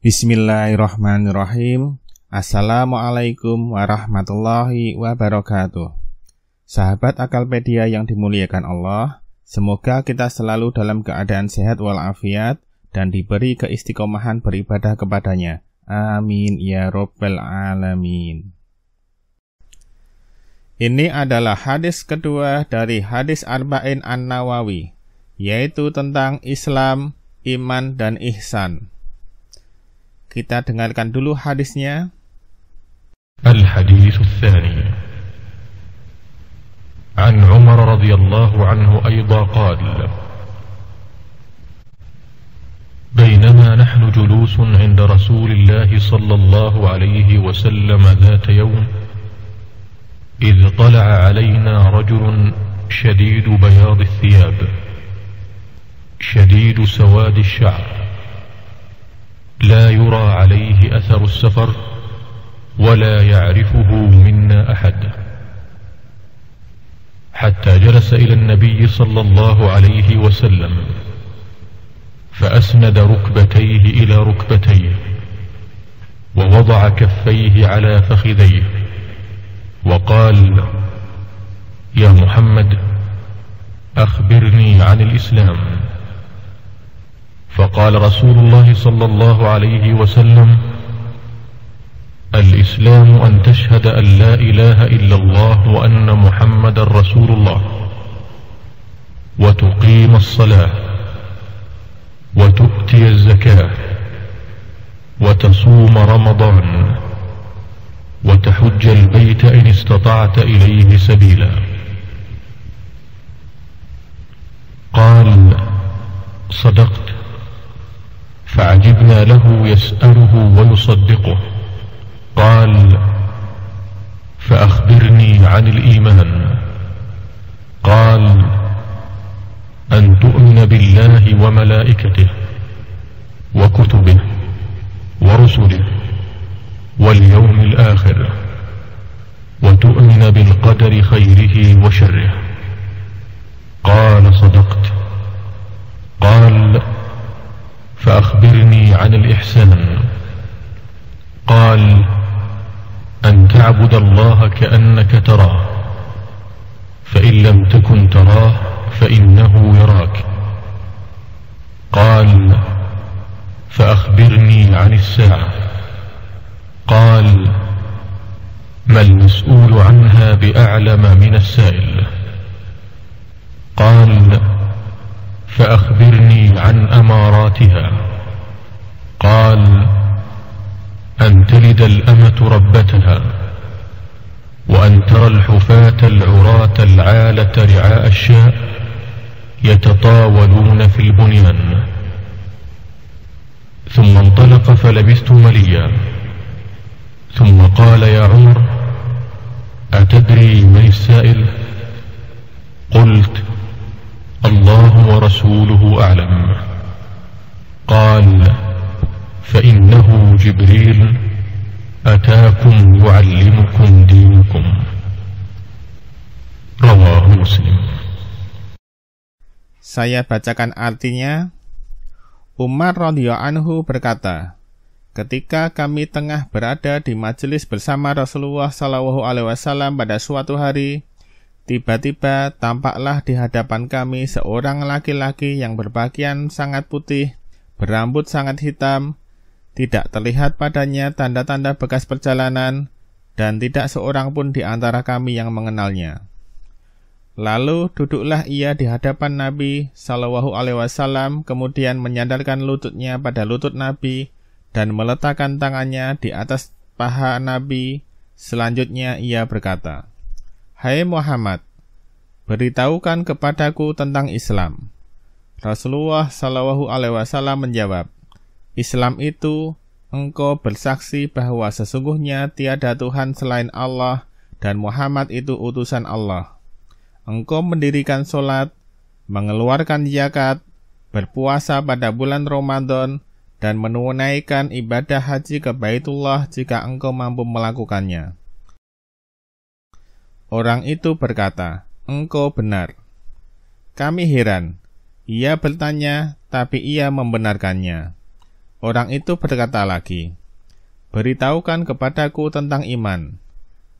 Bismillahirrahmanirrahim. Assalamualaikum warahmatullahi wabarakatuh. Sahabat Akalpedia yang dimuliakan Allah, semoga kita selalu dalam keadaan sehat walafiat dan diberi keistiqomahan beribadah kepadanya. Amin ya robbal alamin. Ini adalah hadis kedua dari hadis Arba'in An-Nawawi, yaitu tentang Islam, iman dan ihsan. Kita dengarkan dulu hadisnya. Al-Hadis الثاني عن عمر رضي الله عنه أيضا قال بينما نحن جلوس عند رسول الله صلى الله عليه وسلم ذات يوم إذ طلع علينا رجل شديد بياض الثياب شديد سواد الشعر لا يرى عليه أثر السفر ولا يعرفه منا أحد حتى جلس إلى النبي صلى الله عليه وسلم فأسند ركبتيه إلى ركبتيه ووضع كفيه على فخذيه وقال يا محمد أخبرني عن الإسلام فقال رسول الله صلى الله عليه وسلم الإسلام أن تشهد أن لا إله إلا الله وأن محمد رسول الله وتقيم الصلاة وتؤتي الزكاة وتصوم رمضان وتحج البيت إن استطعت إليه سبيلا قال صدقت فعجبنا له يسأله ويصدقه قال فأخبرني عن الإيمان قال أن تؤمن بالله وملائكته وكتبه ورسله واليوم الآخر وتؤمن بالقدر خيره وشره قال صدقت قال عن الإحسان قال أن تعبد الله كأنك تراه فإن لم تكن تراه فإنه يراك قال فأخبرني عن الساعة قال ما المسؤول عنها بأعلم من السائل قال فأخبرني عن أماراتها قال أن تلد الأمة ربتها وأن ترى الحفاة العراة العالة رعاء الشاء يتطاولون في البنيان ثم انطلق فلبثت مليا ثم قال يا عمر أتدري من السائل قلت الله ورسوله أعلم قال فإنه جبريل أتاكم يعلمكم دينكم رواه مسلم Saya bacakan artinya Umar radhiyallahu anhu berkata Ketika kami tengah berada di majelis bersama Rasulullah saw Alaihi Wasallam pada suatu hari, tiba-tiba tampaklah di hadapan kami seorang laki-laki yang berpakaian sangat putih, berambut sangat hitam, tidak terlihat padanya tanda-tanda bekas perjalanan, dan tidak seorang pun di antara kami yang mengenalnya. Lalu duduklah ia di hadapan Nabi Shallallahu Alaihi Wasallam, kemudian menyandarkan lututnya pada lutut Nabi dan meletakkan tangannya di atas paha Nabi. Selanjutnya ia berkata, Hai Muhammad, beritahukan kepadaku tentang Islam. Rasulullah Shallallahu Alaihi Wasallam menjawab, Islam itu, engkau bersaksi bahwa sesungguhnya tiada Tuhan selain Allah dan Muhammad itu utusan Allah. Engkau mendirikan solat, mengeluarkan zakat, berpuasa pada bulan Ramadan, dan menunaikan ibadah haji ke Baitullah jika engkau mampu melakukannya. Orang itu berkata, Engkau benar. Kami heran. Ia bertanya, tapi ia membenarkannya. Orang itu berkata lagi, Beritahukan kepadaku tentang iman.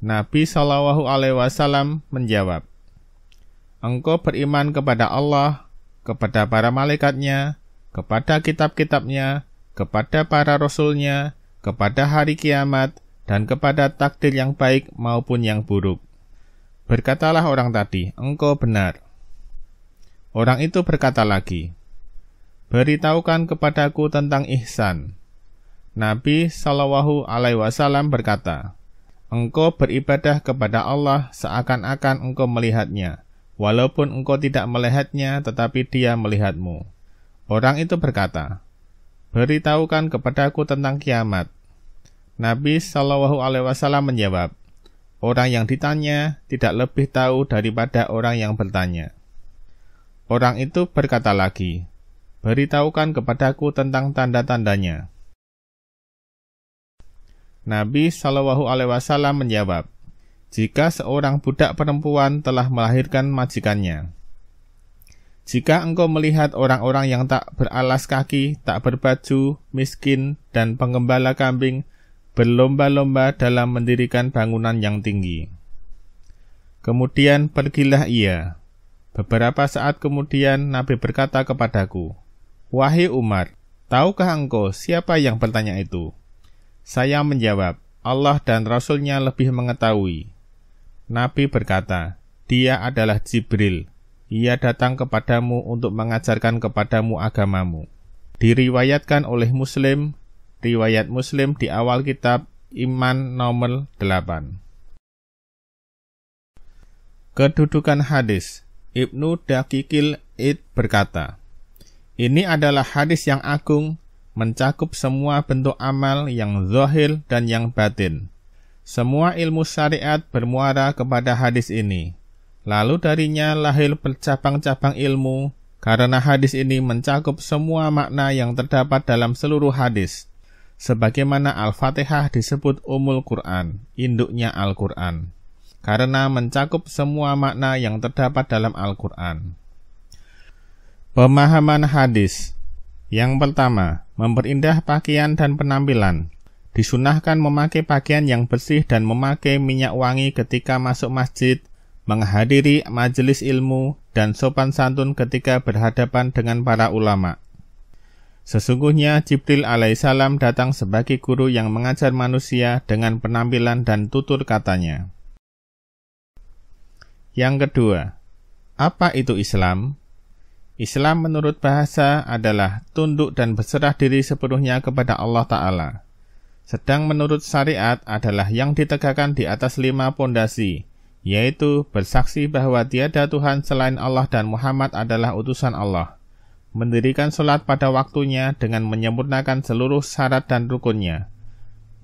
Nabi Shallallahu Alaihi Wasallam menjawab, Engkau beriman kepada Allah, kepada para malaikatnya, kepada kitab-kitabnya, kepada para rasulnya, kepada hari kiamat, dan kepada takdir yang baik maupun yang buruk. Berkatalah orang tadi, engkau benar. Orang itu berkata lagi, beritahukan kepadaku tentang ihsan. Nabi Shallallahu Alaihi Wasallam berkata, Engkau beribadah kepada Allah seakan-akan engkau melihatnya, walaupun engkau tidak melihatnya, tetapi Dia melihatmu. Orang itu berkata, Beritahukan kepadaku tentang kiamat. Nabi Shallallahu Alaihi Wasallam menjawab, Orang yang ditanya tidak lebih tahu daripada orang yang bertanya. Orang itu berkata lagi, beritahukan kepadaku tentang tanda-tandanya. Nabi Shallallahu Alaihi Wasallam menjawab, jika seorang budak perempuan telah melahirkan majikannya. Jika engkau melihat orang-orang yang tak beralas kaki, tak berbaju, miskin, dan pengembala kambing berlomba-lomba dalam mendirikan bangunan yang tinggi. Kemudian pergilah ia. Beberapa saat kemudian Nabi berkata kepadaku, Wahai Umar, tahukah engkau siapa yang bertanya itu? Saya menjawab, Allah dan Rasulnya lebih mengetahui. Nabi berkata, dia adalah Jibril. Ia datang kepadamu untuk mengajarkan kepadamu agamamu. Diriwayatkan oleh Muslim, riwayat Muslim di awal kitab Iman nomor 8. Kedudukan hadis Ibnu Dakikil it berkata, ini adalah hadis yang agung, mencakup semua bentuk amal yang zahir dan yang batin. Semua ilmu syariat bermuara kepada hadis ini. Lalu darinya lahir bercabang-cabang ilmu, karena hadis ini mencakup semua makna yang terdapat dalam seluruh hadis. Sebagaimana Al-Fatihah disebut Umul Quran, induknya Al-Quran. Karena mencakup semua makna yang terdapat dalam Al-Quran. Pemahaman hadis yang pertama, memperindah pakaian dan penampilan. Disunahkan memakai pakaian yang bersih dan memakai minyak wangi ketika masuk masjid, menghadiri majelis ilmu, dan sopan santun ketika berhadapan dengan para ulama. Sesungguhnya Jibril alaihissalam datang sebagai guru yang mengajar manusia dengan penampilan dan tutur katanya. Yang kedua, apa itu Islam? Islam menurut bahasa adalah tunduk dan berserah diri sepenuhnya kepada Allah Ta'ala. Sedang menurut syariat adalah yang ditegakkan di atas lima pondasi, yaitu bersaksi bahwa tiada Tuhan selain Allah dan Muhammad adalah utusan Allah, mendirikan sholat pada waktunya dengan menyempurnakan seluruh syarat dan rukunnya,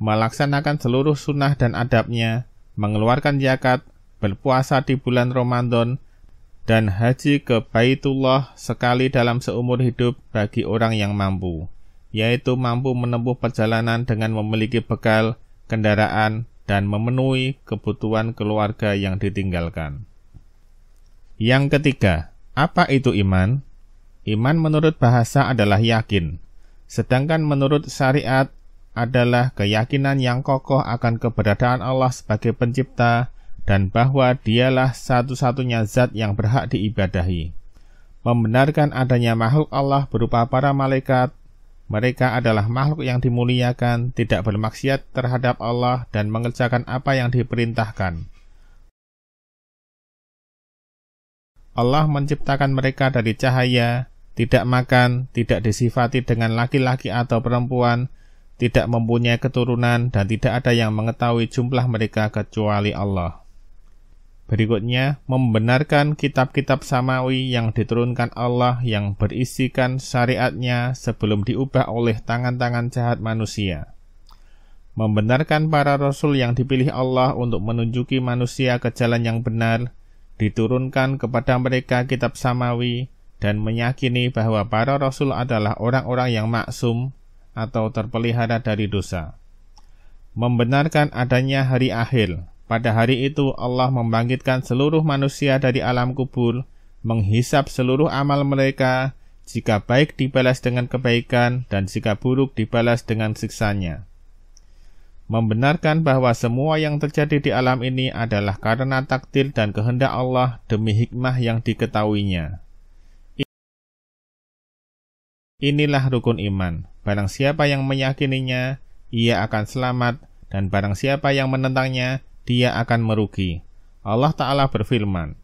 melaksanakan seluruh sunnah dan adabnya, mengeluarkan zakat, berpuasa di bulan Ramadan, dan haji ke Baitullah sekali dalam seumur hidup bagi orang yang mampu, yaitu mampu menempuh perjalanan dengan memiliki bekal, kendaraan, dan memenuhi kebutuhan keluarga yang ditinggalkan. Yang ketiga, apa itu iman? Iman menurut bahasa adalah yakin, sedangkan menurut syariat adalah keyakinan yang kokoh akan keberadaan Allah sebagai pencipta, dan bahwa dialah satu-satunya zat yang berhak diibadahi. Membenarkan adanya makhluk Allah berupa para malaikat, mereka adalah makhluk yang dimuliakan, tidak bermaksiat terhadap Allah dan mengerjakan apa yang diperintahkan. Allah menciptakan mereka dari cahaya, tidak makan, tidak disifati dengan laki-laki atau perempuan, tidak mempunyai keturunan, dan tidak ada yang mengetahui jumlah mereka kecuali Allah. Berikutnya, membenarkan kitab-kitab samawi yang diturunkan Allah yang berisikan syariatnya sebelum diubah oleh tangan-tangan jahat manusia. Membenarkan para rasul yang dipilih Allah untuk menunjuki manusia ke jalan yang benar, diturunkan kepada mereka kitab samawi, dan meyakini bahwa para rasul adalah orang-orang yang maksum atau terpelihara dari dosa. Membenarkan adanya hari akhir, pada hari itu Allah membangkitkan seluruh manusia dari alam kubur, menghisap seluruh amal mereka, jika baik dibalas dengan kebaikan dan jika buruk dibalas dengan siksanya. Membenarkan bahwa semua yang terjadi di alam ini adalah karena takdir dan kehendak Allah demi hikmah yang diketahuinya. Inilah rukun iman. Barang siapa yang meyakininya, ia akan selamat, dan barang siapa yang menentangnya, dia akan merugi. Allah Ta'ala berfirman,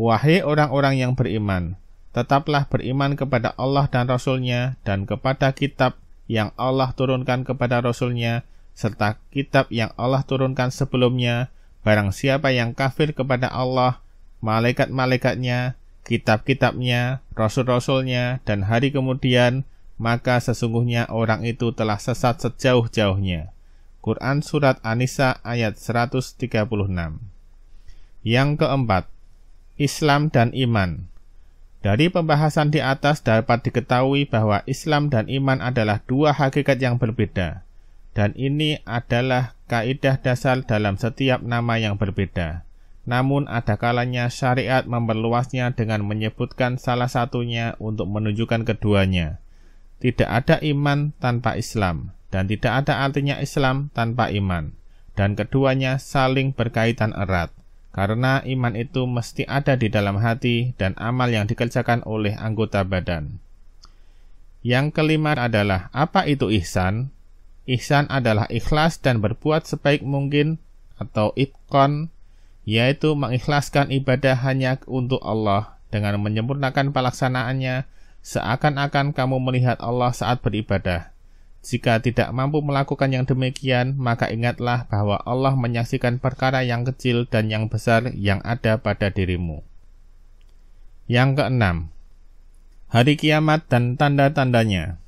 Wahai orang-orang yang beriman, tetaplah beriman kepada Allah dan Rasulnya dan kepada kitab yang Allah turunkan kepada Rasulnya, serta kitab yang Allah turunkan sebelumnya, barang siapa yang kafir kepada Allah, malaikat-malaikatnya, kitab-kitabnya, rasul-rasulnya, dan hari kemudian, maka sesungguhnya orang itu telah sesat sejauh-jauhnya. Quran Surat An-Nisa ayat 136 Yang keempat, Islam dan Iman Dari pembahasan di atas dapat diketahui bahwa Islam dan Iman adalah dua hakikat yang berbeda dan ini adalah kaidah dasar dalam setiap nama yang berbeda. Namun ada kalanya syariat memperluasnya dengan menyebutkan salah satunya untuk menunjukkan keduanya. Tidak ada iman tanpa Islam dan tidak ada artinya Islam tanpa iman, dan keduanya saling berkaitan erat, karena iman itu mesti ada di dalam hati dan amal yang dikerjakan oleh anggota badan. Yang kelima adalah apa itu ihsan? Ihsan adalah ikhlas dan berbuat sebaik mungkin atau itkon yaitu mengikhlaskan ibadah hanya untuk Allah dengan menyempurnakan pelaksanaannya seakan-akan kamu melihat Allah saat beribadah jika tidak mampu melakukan yang demikian, maka ingatlah bahwa Allah menyaksikan perkara yang kecil dan yang besar yang ada pada dirimu. Yang keenam, hari kiamat dan tanda-tandanya.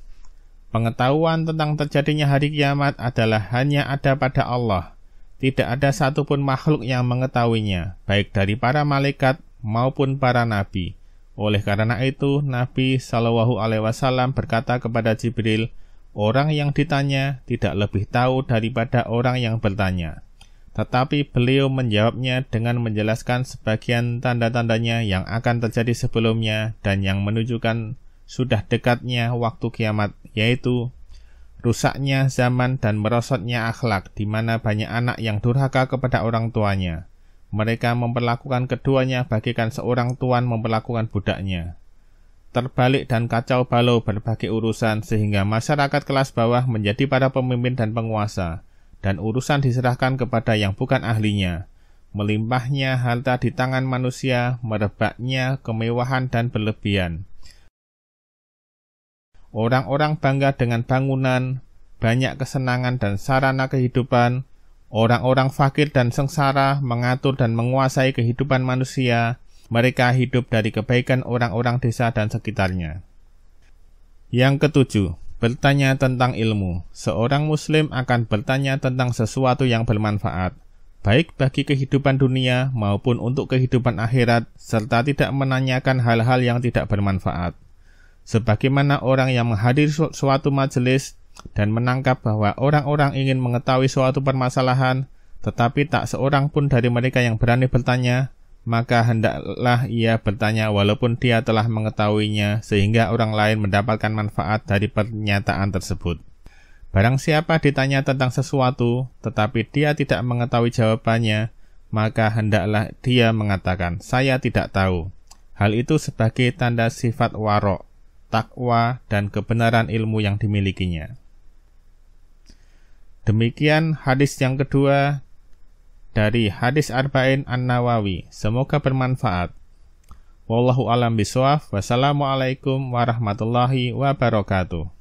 Pengetahuan tentang terjadinya hari kiamat adalah hanya ada pada Allah. Tidak ada satupun makhluk yang mengetahuinya, baik dari para malaikat maupun para nabi. Oleh karena itu, Nabi Shallallahu Alaihi Wasallam berkata kepada Jibril, Orang yang ditanya tidak lebih tahu daripada orang yang bertanya. Tetapi beliau menjawabnya dengan menjelaskan sebagian tanda-tandanya yang akan terjadi sebelumnya dan yang menunjukkan sudah dekatnya waktu kiamat, yaitu rusaknya zaman dan merosotnya akhlak, di mana banyak anak yang durhaka kepada orang tuanya. Mereka memperlakukan keduanya bagikan seorang tuan memperlakukan budaknya terbalik dan kacau balau berbagai urusan sehingga masyarakat kelas bawah menjadi para pemimpin dan penguasa, dan urusan diserahkan kepada yang bukan ahlinya. Melimpahnya harta di tangan manusia, merebaknya kemewahan dan berlebihan. Orang-orang bangga dengan bangunan, banyak kesenangan dan sarana kehidupan, orang-orang fakir dan sengsara mengatur dan menguasai kehidupan manusia, mereka hidup dari kebaikan orang-orang desa dan sekitarnya. Yang ketujuh, bertanya tentang ilmu. Seorang muslim akan bertanya tentang sesuatu yang bermanfaat, baik bagi kehidupan dunia maupun untuk kehidupan akhirat, serta tidak menanyakan hal-hal yang tidak bermanfaat. Sebagaimana orang yang menghadiri su suatu majelis dan menangkap bahwa orang-orang ingin mengetahui suatu permasalahan, tetapi tak seorang pun dari mereka yang berani bertanya, maka hendaklah ia bertanya walaupun dia telah mengetahuinya sehingga orang lain mendapatkan manfaat dari pernyataan tersebut. Barang siapa ditanya tentang sesuatu tetapi dia tidak mengetahui jawabannya, maka hendaklah dia mengatakan, "Saya tidak tahu." Hal itu sebagai tanda sifat warok, takwa, dan kebenaran ilmu yang dimilikinya. Demikian hadis yang kedua dari hadis arba'in An-Nawawi. Semoga bermanfaat. Wallahu alam biswaf. Wassalamualaikum warahmatullahi wabarakatuh.